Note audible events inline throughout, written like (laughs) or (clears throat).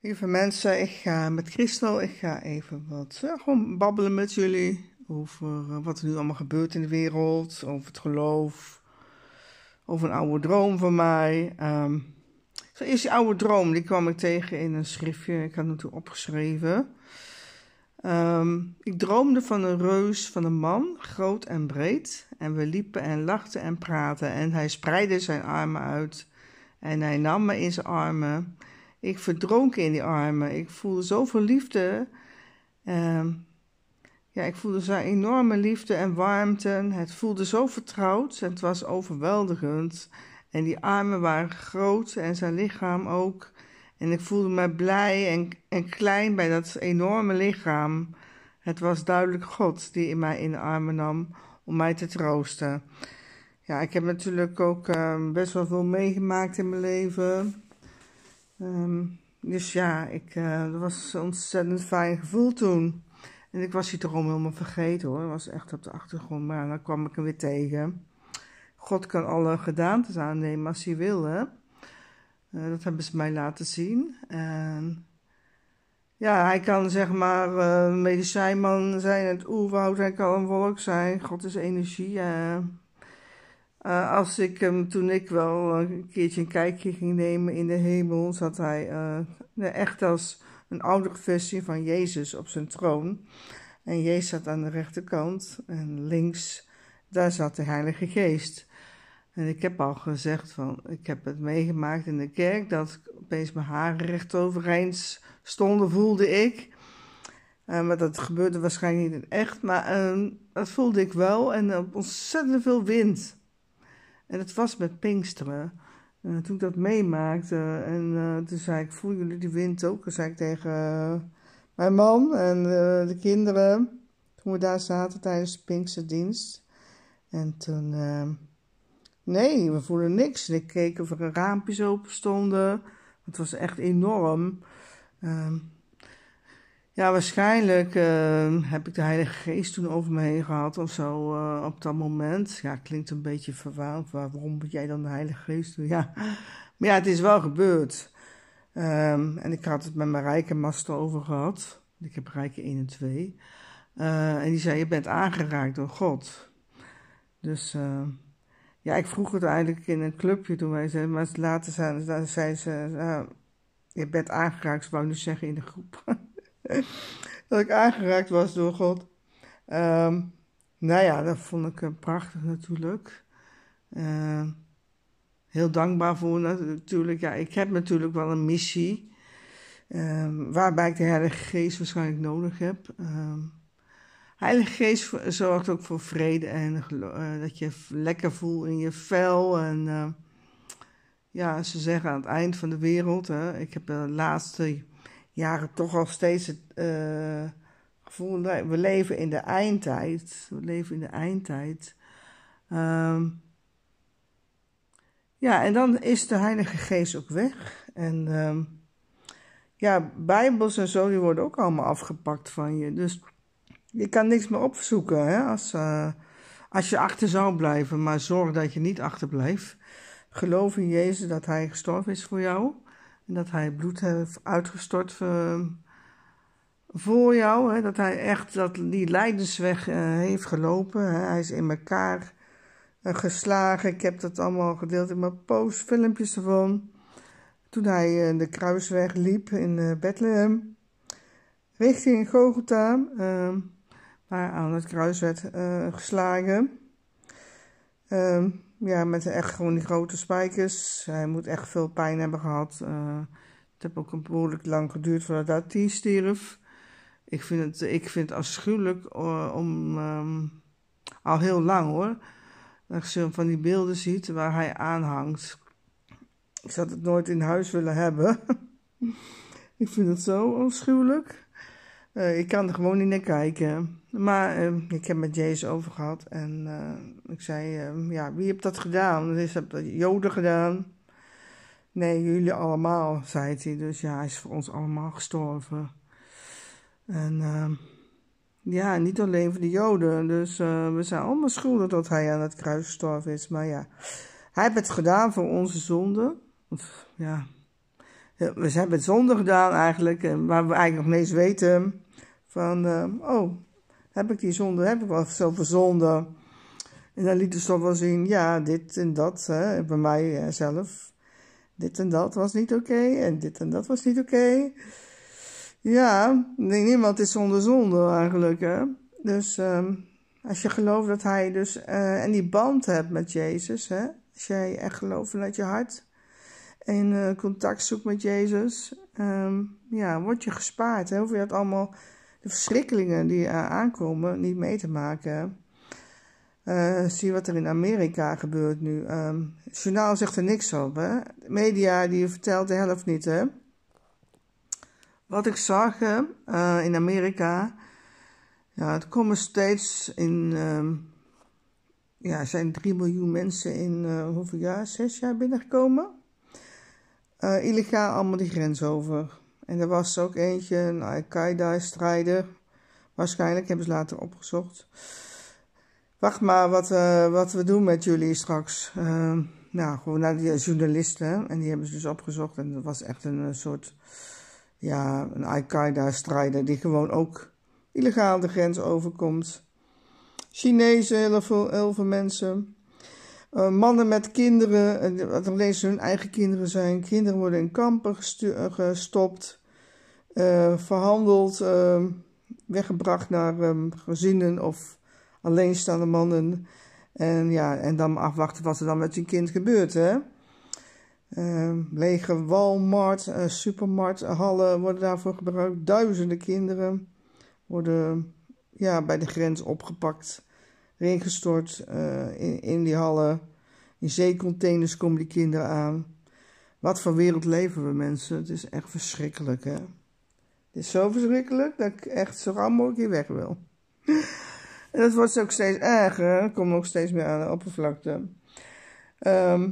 Lieve mensen, ik ga met Christel, ik ga even wat eh, gewoon babbelen met jullie over eh, wat er nu allemaal gebeurt in de wereld, over het geloof, over een oude droom van mij. Um, ehm, eerst die oude droom, die kwam ik tegen in een schriftje, ik had het toen opgeschreven. Ehm, ik droomde van een reus, van een man, groot en breed. En we liepen en lachten en praten. En hij spreidde zijn armen uit en hij nam me in zijn armen. Ik verdronk in die armen. Ik voelde zoveel liefde. Ehm, ja, ik voelde zo'n enorme liefde en warmte. Het voelde zo vertrouwd en het was overweldigend. En die armen waren groot en zijn lichaam ook. En ik voelde me blij en, en klein bij dat enorme lichaam. Het was duidelijk God die in mij in de armen nam om mij te troosten. Ja, ik heb natuurlijk ook ehm, best wel veel meegemaakt in mijn leven. Ehm, dus ja, ik, eh, dat was een ontzettend fijn gevoel toen. En ik was die droom helemaal vergeten hoor. Dat was echt op de achtergrond. Maar dan kwam ik hem weer tegen. God kan alle gedaantes aannemen als hij wil. Hè? Eh, dat hebben ze mij laten zien. En ja, hij kan zeg maar eh, medicijnman zijn, het oerwoud. Hij kan een volk zijn. God is energie. Eh, als ik hem, toen ik wel een keertje een kijkje ging nemen in de hemel, zat hij eh, eh, echt als een oudere versie van Jezus op zijn troon. En Jezus zat aan de rechterkant en links, daar zat de Heilige Geest. En ik heb al gezegd van, ik heb het meegemaakt in de kerk, dat opeens mijn haren recht overeind stonden, voelde ik. maar dat gebeurde waarschijnlijk niet in echt, maar ehm, dat voelde ik wel. En ontzettend veel wind. En het was met Pinksteren. Eh, toen ik dat meemaakte, en uh, toen zei ik, voel jullie die wind ook? Toen zei ik tegen eh, mijn man en de kinderen, toen we daar zaten tijdens de Pinksterdienst. En toen, nee, we voelden niks. En ik keek of er raampjes open stonden. Het was echt enorm. Ehm, ja, waarschijnlijk ehm, heb ik de Heilige Geest toen over me heen gehad of zo eh, op dat moment. Ja, klinkt een beetje verwaand. Waarom moet jij dan de Heilige Geest doen? (laughs) Ja, maar ja, het is wel gebeurd. Ehm, en ik had het met mijn rijke master over gehad. Ik heb rijke 1 en 2. Eh, en die zei, je bent aangeraakt door God. Dus ehm, ja, ik vroeg het eigenlijk in een clubje toen wij zeiden. Maar later zei, ze, eh, je bent aangeraakt, ze wou nu zeggen in de groep. (laughs) (laughs) dat ik aangeraakt was door God. Ehm, nou ja, dat vond ik eh, prachtig natuurlijk. Ehm, heel dankbaar voor natuurlijk. Ja, ik heb natuurlijk wel een missie. Ehm, waarbij ik de Heilige Geest waarschijnlijk nodig heb. Heilige Geest zorgt ook voor vrede en eh, dat je lekker voelt in je vel. En eh, ja, ze zeggen aan het eind van de wereld. Hè, ik heb de laatste jaren toch al steeds het uh, gevoel, we leven in de eindtijd. We leven in de eindtijd. Ehm, ja, en dan is de Heilige Geest ook weg. En ehm, ja, Bijbels en zo, die worden ook allemaal afgepakt van je. Dus je kan niks meer opzoeken hè, als, eh, als je achter zou blijven. Maar zorg dat je niet achterblijft. Geloof in Jezus dat Hij gestorven is voor jou. En dat hij bloed heeft uitgestort ehm, voor, jou. Hè? Dat hij echt dat, die lijdensweg eh, heeft gelopen. Hè? Hij is in elkaar eh, geslagen. Ik heb dat allemaal gedeeld in mijn post, filmpjes ervan. Toen hij eh, de kruisweg liep in Bethlehem. Richting Gogota. Ehm, waar aan het kruis werd geslagen. Ehm, ja, met echt gewoon die grote spijkers. Hij moet echt veel pijn hebben gehad. Uh, het heeft ook een behoorlijk lang geduurd voordat hij stierf. Ik vind het, ik vind het afschuwelijk eh, om. Ehm, al heel lang hoor. als je van die beelden ziet waar hij aanhangt. Ik zou het nooit in huis willen hebben. (laughs) ik vind het zo afschuwelijk. Eh, ik kan er gewoon niet naar kijken. Maar ehm, ik heb met Jezus over gehad en eh, ik zei: ehm, Ja, wie heeft dat gedaan? Dus heb dat Joden gedaan? Nee, jullie allemaal, zei hij. Dus ja, hij is voor ons allemaal gestorven. En ehm, ja, niet alleen voor de Joden. Dus eh, we zijn allemaal schuldig dat hij aan het kruis gestorven is. Maar ja, hij heeft het gedaan voor onze zonden. ja, we hebben het zonde gedaan eigenlijk, eh, waar we eigenlijk nog niet eens weten eh, van, eh, oh, heb ik die zonde, heb ik wel zoveel zonde? En dan liet de stof wel zien, ja, dit en dat, hè, bij mij zelf. Dit en dat was niet oké, en dit en dat was niet oké. Ja, nee, niemand is zonder zonde eigenlijk, hè. Dus ehm, als je gelooft dat hij dus, en die band hebt met Jezus, hè. Als jij echt gelooft vanuit je hart, in eh, contact zoekt met Jezus, ehm, ja, word je gespaard. Hè? Hoef je dat allemaal, de verschrikkingen die uh, aankomen, niet mee te maken. Uh, zie wat er in Amerika gebeurt nu. Ehm, het journaal zegt er niks over. De media die vertelt de helft niet. Hè? Wat ik zag eh, in Amerika, ja, het komen steeds in. Ehm, ja, er zijn 3 miljoen mensen in hoeveel jaar? Zes jaar binnengekomen. Eh, illegaal allemaal de grens over. En er was ook eentje, een Al-Qaeda-strijder. Waarschijnlijk hebben ze later opgezocht. Wacht maar wat, eh, wat we doen met jullie straks. Uh, nou, gewoon naar die journalisten. En die hebben ze dus opgezocht. En dat was echt een soort, ja, een Al-Qaeda-strijder die gewoon ook illegaal de grens overkomt. Chinezen, heel veel, heel veel mensen. Eh, mannen met kinderen, eh, dat alleen hun eigen kinderen zijn. Kinderen worden in kampen eh, gestopt, verhandeld, ehm, weggebracht naar ehm, gezinnen of alleenstaande mannen. En, ja, en dan afwachten wat er dan met hun kind gebeurt. Hè? Ehm, lege Walmart, hallen worden daarvoor gebruikt. Duizenden kinderen worden ja, bij de grens opgepakt regengestort uh, eh, in, in die hallen. In zeecontainers komen die kinderen aan. Wat voor wereld leven we mensen? Het is echt verschrikkelijk hè. Het is zo verschrikkelijk dat ik echt zo gauw mogelijk hier weg wil. (laughs) en dat wordt ook steeds erger. Er komt ook steeds meer aan de oppervlakte. Ehm,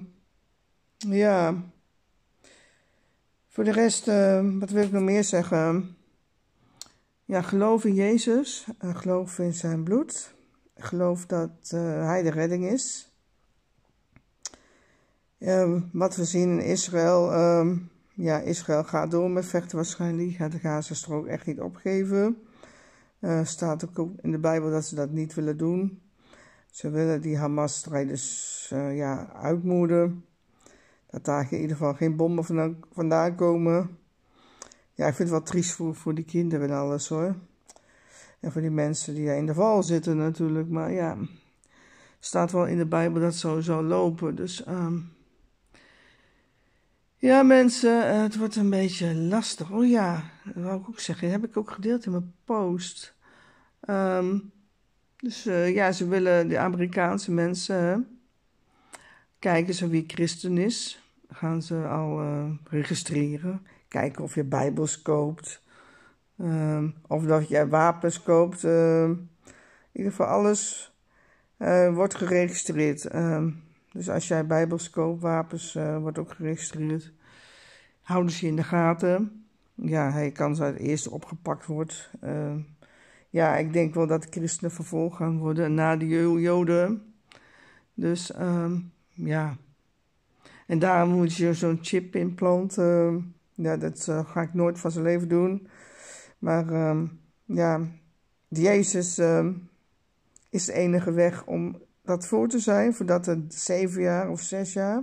ja. Voor de rest, ehm, wat wil ik nog meer zeggen? Ja, geloof in Jezus. en eh, geloof in zijn bloed. Ik geloof dat eh, hij de redding is. Ehm, wat we zien, in Israël, ehm, ja, Israël gaat door met vechten waarschijnlijk. Gaat de Gazastrook echt niet opgeven. Uh, staat ook in de Bijbel dat ze dat niet willen doen. Ze willen die Hamas-strijders eh, ja, uitmoeden. Dat daar in ieder geval geen bommen vandaan, vandaan komen. Ja, ik vind het wel triest voor, voor die kinderen en alles hoor. En voor die mensen die in de val zitten natuurlijk. Maar ja, staat wel in de Bijbel dat zo zou lopen. Dus ehm, ja, mensen, eh, het wordt een beetje lastig. Oh ja, dat wou ik ook zeggen. Dat heb ik ook gedeeld in mijn post. Ehm, dus eh, ja, ze willen de Amerikaanse mensen kijken ze wie christen is. Gaan ze al eh, registreren. Kijken of je bijbels koopt. Ehm, of dat jij wapens koopt. Ehm, in ieder geval alles eh, wordt geregistreerd. Ehm, dus als jij bijbels koopt, wapens uh, wordt ook geregistreerd. Houden ze je in de gaten. Ja, hij kan zo het eerst opgepakt wordt. ja, ik denk wel dat de christenen vervolgd gaan worden na de joden. Dus ja. En daarom moet je zo'n chip implanten. Ja, dat eh, ga ik nooit van zijn leven doen. Maar ehm, ja, Jezus ehm, is de enige weg om dat voor te zijn. Voordat er zeven jaar of zes jaar,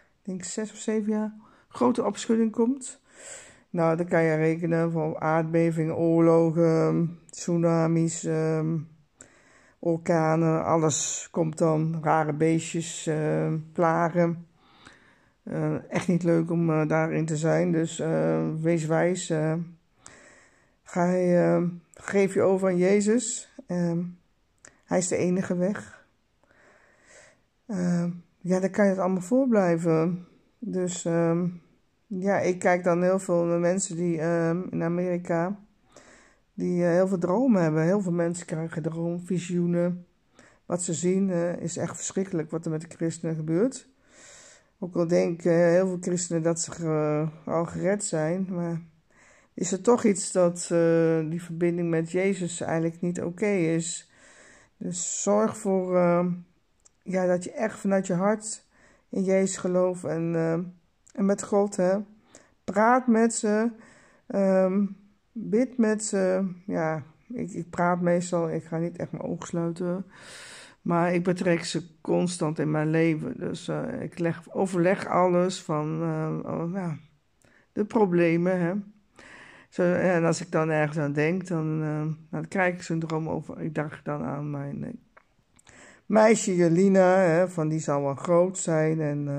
ik denk zes of zeven jaar, grote opschudding komt. Nou, dan kan je rekenen van aardbevingen, oorlogen, tsunamis, um, orkanen, alles komt dan. Rare beestjes, uh, plagen. Eh, echt niet leuk om eh, daarin te zijn, dus eh, wees wijs. Ga je, ehm, geef je over aan Jezus. Ehm, hij is de enige weg. Ehm, ja, dan kan je het allemaal voor blijven. Dus ja, ik kijk dan heel veel naar mensen die in Amerika die eh, heel veel dromen hebben. Heel veel mensen krijgen droomvisioenen. Wat ze zien eh, is echt verschrikkelijk wat er met de christenen gebeurt. Ook al denken eh, heel veel christenen dat ze al gered zijn, maar is er toch iets dat eh, die verbinding met Jezus eigenlijk niet oké is. Dus zorg voor eh, ja, dat je echt vanuit je hart in Jezus gelooft en, eh, en met God. Hè. Praat met ze, ehm, bid met ze. Ja, ik, ik praat meestal, ik ga niet echt mijn ogen sluiten. Maar ik betrek ze constant in mijn leven. Dus ik leg, overleg alles van oh, ja, de problemen. Hè zo, en als ik dan ergens aan denk, dan, uh, dan krijg ik zo'n droom over. Ik dacht dan aan mijn eh, meisje Jelina, hè, van die zal wel groot zijn. En eh,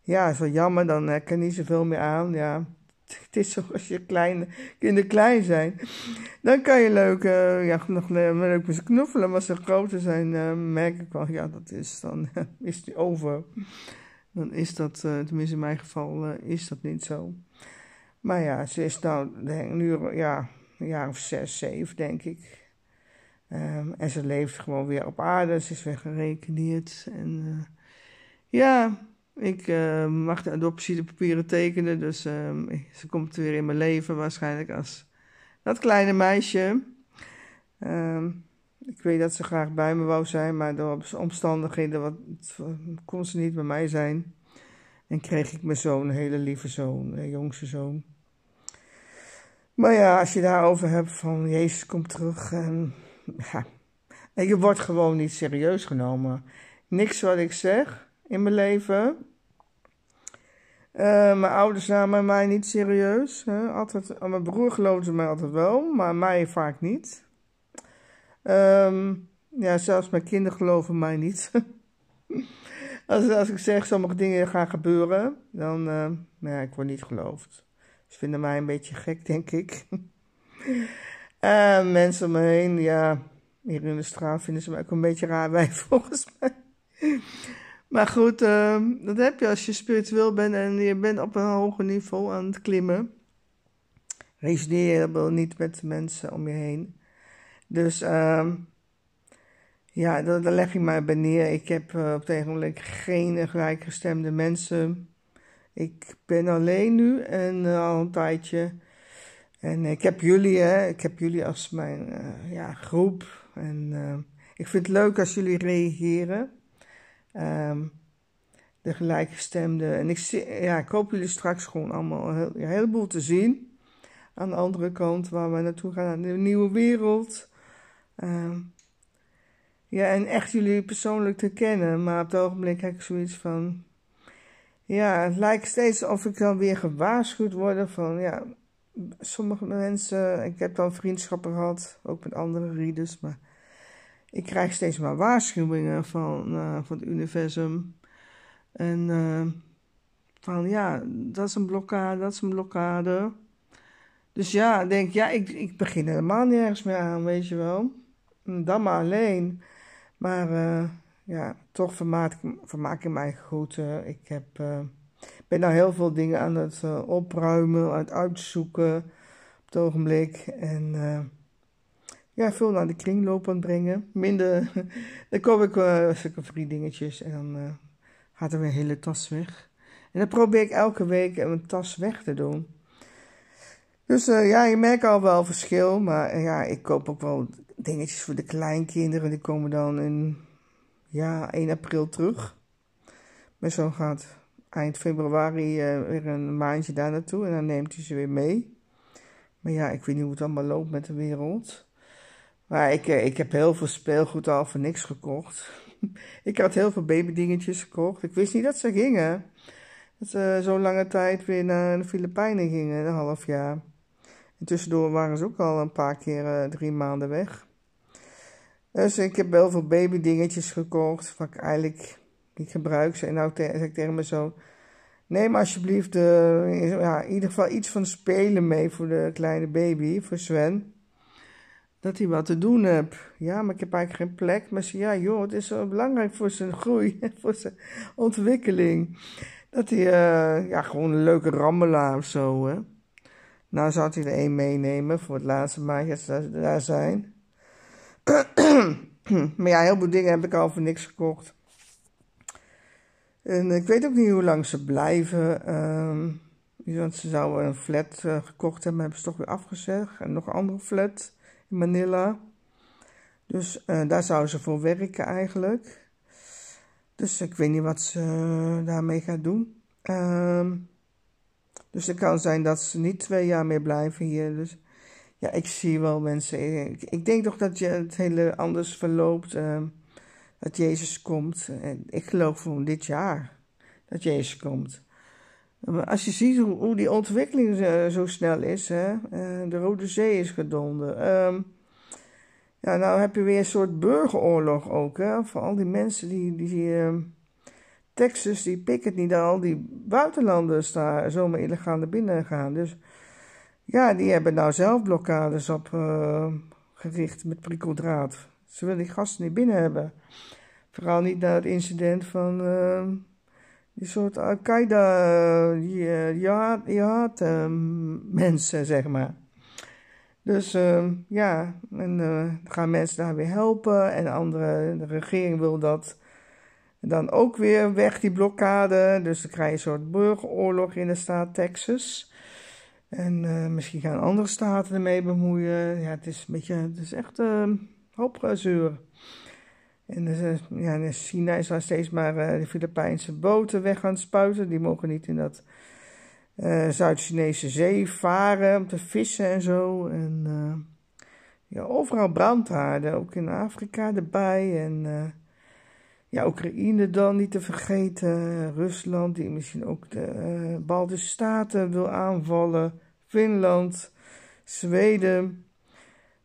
ja, zo jammer, dan uh, kan niet zoveel meer aan. Ja, (laughs) het is zoals je kleine kinderen klein zijn. Dan kan je leuk, ja, nog leuk met ze knuffelen. Maar als ze groter zijn, merk ik wel, ja, dat is dan (laughs) is die over. Dan is dat, tenminste in mijn geval, is dat niet zo. Maar ja, ze is nou denk, nu ja, een jaar of zes, zeven, denk ik. Ehm, en ze leeft gewoon weer op aarde, ze is weer gerekeneerd. En eh, ja, ik uh, mag de papieren tekenen, dus ehm, ze komt weer in mijn leven waarschijnlijk als dat kleine meisje. Ehm, ik weet dat ze graag bij me wou zijn, maar door omstandigheden wat, kon ze niet bij mij zijn. En kreeg ik mijn zoon, een hele lieve zoon, een jongste zoon. Maar ja, als je daarover hebt van Jezus komt terug en ja, je wordt gewoon niet serieus genomen. Niks wat ik zeg in mijn leven. Eh, mijn ouders namen mij niet serieus. Hè? Altijd, eh, mijn broer geloofde mij altijd wel, maar mij vaak niet. Ehm, ja, zelfs mijn kinderen geloven mij niet. (laughs) als, als ik zeg sommige dingen gaan gebeuren, dan uh, ja, ik word niet geloofd vinden mij een beetje gek, (laughs) denk ik. Eh, mensen om me heen, ja. Hier in de straat vinden ze me ook een beetje raar bij, (laughs) volgens mij. maar goed, ehm, dat heb je als je spiritueel bent en je bent op een hoger niveau aan het klimmen. Resoneer je niet met de mensen om je heen. Dus ehm, ja, daar, leg ik mij bij neer. Ik heb eh, op het ogenblik geen gelijkgestemde mensen ik ben alleen nu en eh, al een tijdje. En ik heb jullie, hè, ik heb jullie als mijn eh, ja, groep. En eh, ik vind het leuk als jullie reageren. Ehm, de gelijkgestemde En ik, ja, ik hoop jullie straks gewoon allemaal een, heel, veel heleboel te zien. Aan de andere kant waar we naartoe gaan, naar de nieuwe wereld. Ehm, ja, en echt jullie persoonlijk te kennen. Maar op het ogenblik heb ik zoiets van ja, het lijkt steeds of ik dan weer gewaarschuwd word van ja, sommige mensen, ik heb dan vriendschappen gehad, ook met andere readers, maar ik krijg steeds maar waarschuwingen van, eh, van het universum. En eh, van ja, dat is een blokkade, dat is een blokkade. Dus ja, ik denk, ja, ik, ik begin helemaal nergens meer aan, weet je wel. Dan maar alleen. Maar eh, ja, toch vermaak, vermaak ik mij goed. ik heb, eh, ben nou heel veel dingen aan het eh, opruimen, aan het uitzoeken op het ogenblik. En eh, ja, veel naar de kringloop aan het brengen. Minder, (laughs) dan koop ik uh, een stuk of drie dingetjes en dan uh, gaat er weer een hele tas weg. En dan probeer ik elke week een tas weg te doen. Dus ja, je merkt al wel verschil. Maar ja, ik koop ook wel dingetjes voor de kleinkinderen. Die komen dan in ja, 1 april terug. Maar zo gaat eind februari eh, weer een maandje daar naartoe en dan neemt hij ze weer mee. Maar ja, ik weet niet hoe het allemaal loopt met de wereld. Maar ik, eh, ik heb heel veel speelgoed al voor niks gekocht. (laughs) ik had heel veel babydingetjes gekocht. Ik wist niet dat ze gingen. Dat ze zo'n lange tijd weer naar de Filipijnen gingen, een half jaar. En tussendoor waren ze ook al een paar keer eh, drie maanden weg. Dus ik heb wel veel baby dingetjes gekocht, wat ik eigenlijk niet gebruik. En nou zeg ik tegen mijn zoon, neem alsjeblieft de, eh, ja, in ieder geval iets van spelen mee voor de kleine baby, voor Sven. Dat hij wat te doen hebt. Ja, maar ik heb eigenlijk geen plek. Maar ze, ja joh, het is zo belangrijk voor zijn groei, (laughs) voor zijn ontwikkeling. Dat hij, eh, ja, gewoon een leuke rammelaar of zo, hè. Nou zou hij er één meenemen voor het laatste maandje dat ze daar zijn. (clears throat) maar ja, heel veel dingen heb ik al voor niks gekocht. En ik weet ook niet hoe lang ze blijven. Ehm, want ze zouden een flat eh, gekocht hebben, hebben ze toch weer afgezegd. En nog een andere flat in Manila. Dus eh, daar zouden ze voor werken eigenlijk. Dus ik weet niet wat ze daarmee gaat doen. Ehm, dus het kan zijn dat ze niet twee jaar meer blijven hier. Dus ja, ik zie wel mensen. Ik, denk toch dat je het hele anders verloopt. Ehm, dat Jezus komt. ik geloof gewoon dit jaar dat Jezus komt. Maar als je ziet hoe, hoe die ontwikkeling zo snel is. Hè? Eh, de Rode Zee is gedonden. Um, ehm, ja, nou heb je weer een soort burgeroorlog ook. Hè? Voor al die mensen die... die ehm, Texas, die Pickett, niet niet al die buitenlanders daar zomaar illegaal naar binnen gaan. Dus ja, die hebben nou zelf blokkades op uh, gericht met prikkeldraad. Ze willen die gasten niet binnen hebben. Vooral niet na het incident van uh, die soort Al-Qaeda, die, eh, ja, ehm, mensen, zeg maar. Dus ehm, ja, en uh, gaan mensen daar weer helpen. En andere, de regering wil dat dan ook weer weg, die blokkade. Dus dan krijg je een soort burgeroorlog in de staat Texas. En eh, misschien gaan andere staten ermee bemoeien. Ja, het is een beetje, het is echt uh, hoop En dus, ja, China is daar steeds maar eh, de Filipijnse boten weg gaan spuiten. Die mogen niet in dat eh, Zuid-Chinese zee varen om te vissen en zo. En ja, overal brandhaarden, ook in Afrika erbij. En ja, Oekraïne dan niet te vergeten. Rusland, die misschien ook de Baltische Staten wil aanvallen. Finland, Zweden.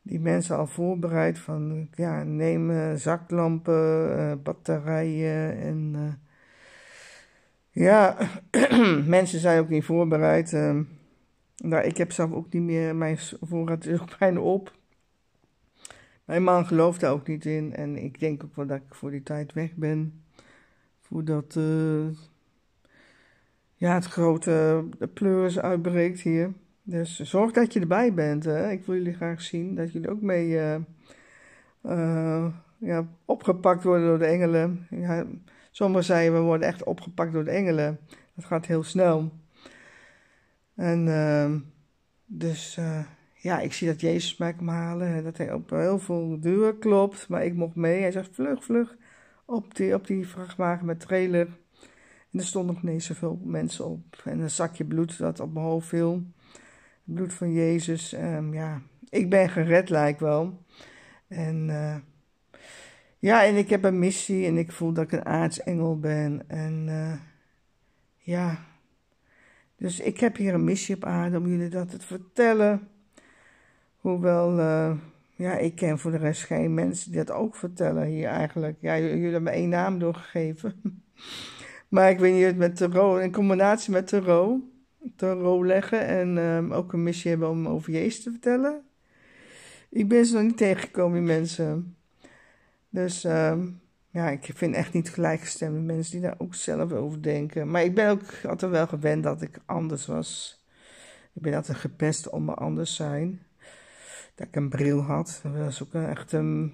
Die mensen al voorbereid van ja, neem eh, zaklampen, eh, batterijen en eh, ja, (clears throat) mensen zijn ook niet voorbereid. nou, ik heb zelf ook niet meer, mijn voorraad is ook (laughs) bijna op. Mijn man gelooft daar ook niet in en ik denk ook wel dat ik voor die tijd weg ben. Voordat ja, het grote pleurs uitbreekt hier. Dus zorg dat je erbij bent. Hè? Ik wil jullie graag zien dat jullie ook mee eh, eh, ja, opgepakt worden door de engelen. Ja, sommigen zeiden we worden echt opgepakt door de engelen. Dat gaat heel snel. En ehm, dus eh, ja, ik zie dat Jezus mij kan halen. Dat hij op heel veel deuren klopt. Maar ik mocht mee. Hij zegt vlug, vlug op die, op die vrachtwagen met trailer. En er stonden nog niet zoveel mensen op. En een zakje bloed dat op mijn hoofd viel. Het bloed van Jezus, ehm, ja, ik ben gered, lijkt wel. En eh, ja, en ik heb een missie en ik voel dat ik een aartsengel ben. En eh, ja, dus ik heb hier een missie op aarde om jullie dat te vertellen. Hoewel, eh, ja, ik ken voor de rest geen mensen die dat ook vertellen hier eigenlijk. Ja, jullie hebben één naam doorgegeven. (laughs) maar ik weet niet, het met Tarot, in combinatie met Tarot rol leggen en ehm, ook een missie hebben om over Jezus te vertellen. Ik ben ze nog niet tegengekomen, die mensen. Dus ehm, ja, ik vind echt niet gelijkgestemde mensen die daar ook zelf over denken. Maar ik ben ook altijd wel gewend dat ik anders was. Ik ben altijd gepest om me anders zijn. Dat ik een bril had. Dat was ook echt een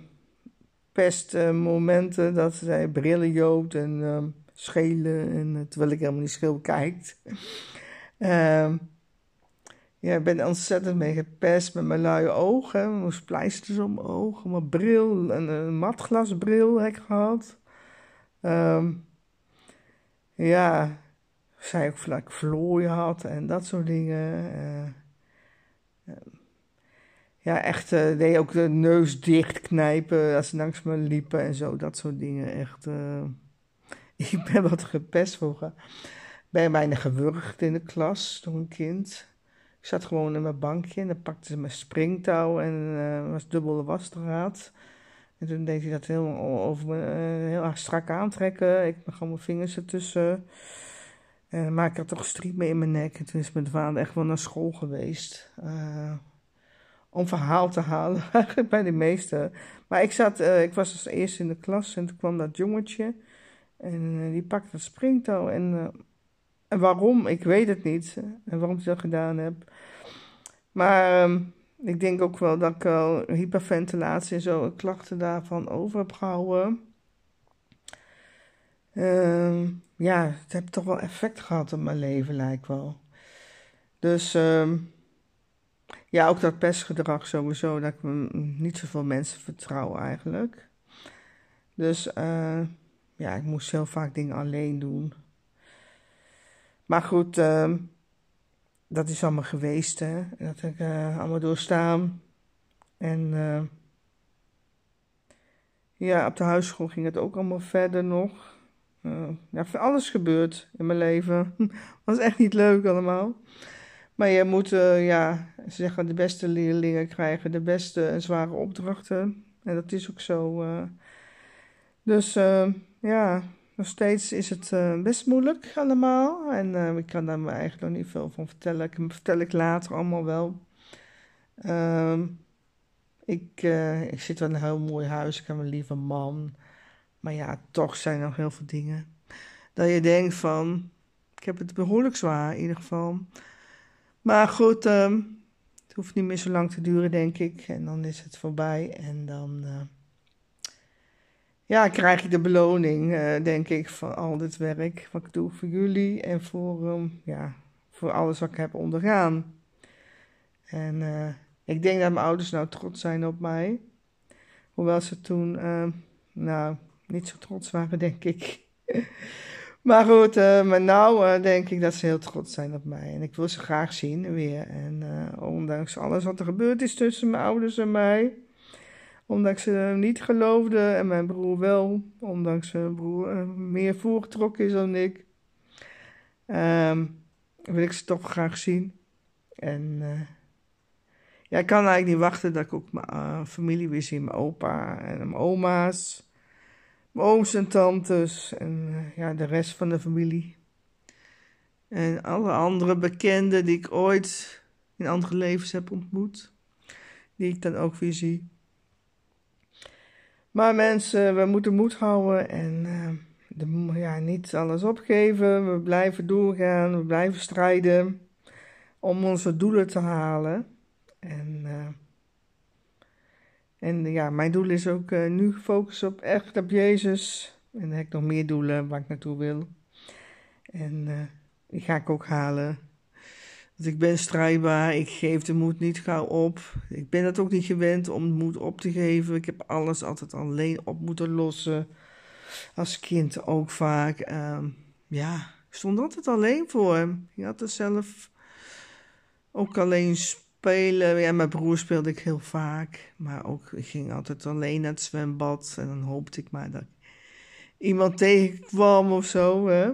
ehm, momenten dat zij brillen jood en schelen. En, eh, terwijl ik helemaal niet schil kijkt. Ehm, ja, ik ben ontzettend mee gepest met mijn luie ogen. Mijn moest pleisters mijn ogen, mijn bril, een, een matglasbril heb ik gehad. Ehm, ja, zij ook vlak vlooien had en dat soort dingen. Eh, ehm, ja, echt, uh, deed ook de neus dicht knijpen als ze langs me liepen en zo, dat soort dingen. Echt, eh. (laughs) ik ben wat gepest vroeger ben bijna gewurgd in de klas door een kind. Ik zat gewoon in mijn bankje en dan pakte ze mijn springtouw en uh, was dubbele wasdraad. En toen deed hij dat heel, over me, uh, heel strak aantrekken. Ik begon mijn vingers ertussen. dan maar ik had toch striep mee in mijn nek. En toen is mijn vader echt wel naar school geweest. Eh, om verhaal te halen, (laughs) bij de meesten. Maar ik, zat, ik was als eerste in de klas en toen kwam dat jongetje. En die pakte dat springtouw en en waarom, ik weet het niet. En waarom ze dat gedaan heb. Maar ehm, ik denk ook wel dat ik wel hyperventilatie en zo klachten daarvan over heb gehouden. Ehm, ja, het heeft toch wel effect gehad op mijn leven, lijkt wel. Dus ehm, ja, ook dat pestgedrag sowieso, dat ik niet zoveel mensen vertrouw eigenlijk. Dus eh, ja, ik moest heel vaak dingen alleen doen. Maar goed, ehm, dat is allemaal geweest. Hè? Dat heb ik eh, allemaal doorstaan. En eh, ja, op de huisschool ging het ook allemaal verder nog. Eh, ja, alles gebeurd in mijn leven. (laughs) was echt niet leuk allemaal. Maar je moet, ja, ze zeggen de beste leerlingen krijgen de beste en zware opdrachten. En dat is ook zo. dus ehm, ja, nog steeds is het eh, best moeilijk allemaal. En uh, ik kan daar me eigenlijk nog niet veel van vertellen. Ik vertel ik later allemaal wel. Ehm, ik, eh, ik zit wel in een heel mooi huis. Ik heb een lieve man. Maar ja, toch zijn er nog heel veel dingen. Dat je denkt van, ik heb het behoorlijk zwaar in ieder geval. Maar goed, ehm, het hoeft niet meer zo lang te duren, denk ik. En dan is het voorbij. En dan ja, krijg ik de beloning, eh, denk ik, van al dit werk wat ik doe voor jullie en voor, ehm, ja, voor alles wat ik heb ondergaan. En eh, ik denk dat mijn ouders nou trots zijn op mij. Hoewel ze toen, ehm, nou, niet zo trots waren, denk ik. (laughs) maar goed, eh, maar nou denk ik dat ze heel trots zijn op mij. En ik wil ze graag zien weer. En ondanks alles wat er gebeurd is tussen mijn ouders en mij Ondanks ze hem niet geloofde en mijn broer wel, ondanks zijn broer eh, meer voorgetrokken is dan ik, ehm, wil ik ze toch graag zien. En eh, ja, ik kan eigenlijk niet wachten dat ik ook mijn eh, familie weer zie, mijn opa en mijn oma's, mijn ooms en tantes en ja, de rest van de familie. En alle andere bekenden die ik ooit in andere levens heb ontmoet, die ik dan ook weer zie. Maar mensen, we moeten moed houden en eh, de, ja, niet alles opgeven. We blijven doorgaan, we blijven strijden om onze doelen te halen. En, eh, en ja, mijn doel is ook eh, nu gefocust op echt op Jezus. En dan heb ik nog meer doelen waar ik naartoe wil. En die ga ik ook halen. Dus ik ben strijdbaar, ik geef de moed niet gauw op. Ik ben het ook niet gewend om de moed op te geven. Ik heb alles altijd alleen op moeten lossen. Als kind ook vaak. Ehm, ja, ik stond altijd alleen voor hem. Ik had er zelf ook alleen spelen. Ja, mijn broer speelde ik heel vaak. Maar ook, ik ging altijd alleen naar het zwembad. En dan hoopte ik maar dat iemand tegenkwam of zo. Hè?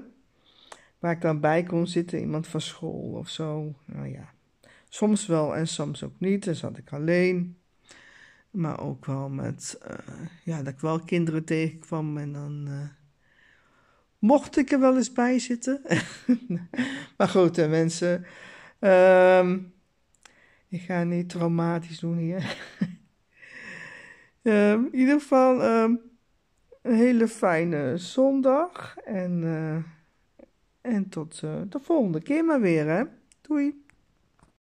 waar ik dan bij kon zitten, iemand van school of zo. Nou ja, soms wel en soms ook niet. Dan zat ik alleen. Maar ook wel met, eh, ja, dat ik wel kinderen tegenkwam en dan eh, mocht ik er wel eens bij zitten. (laughs) maar goed, hè, mensen. Ehm, ik ga niet traumatisch doen hier. (laughs) Ehm, in ieder geval ehm, een hele fijne zondag. En. Uh, en tot eh, de volgende keer maar weer, hè. Doei!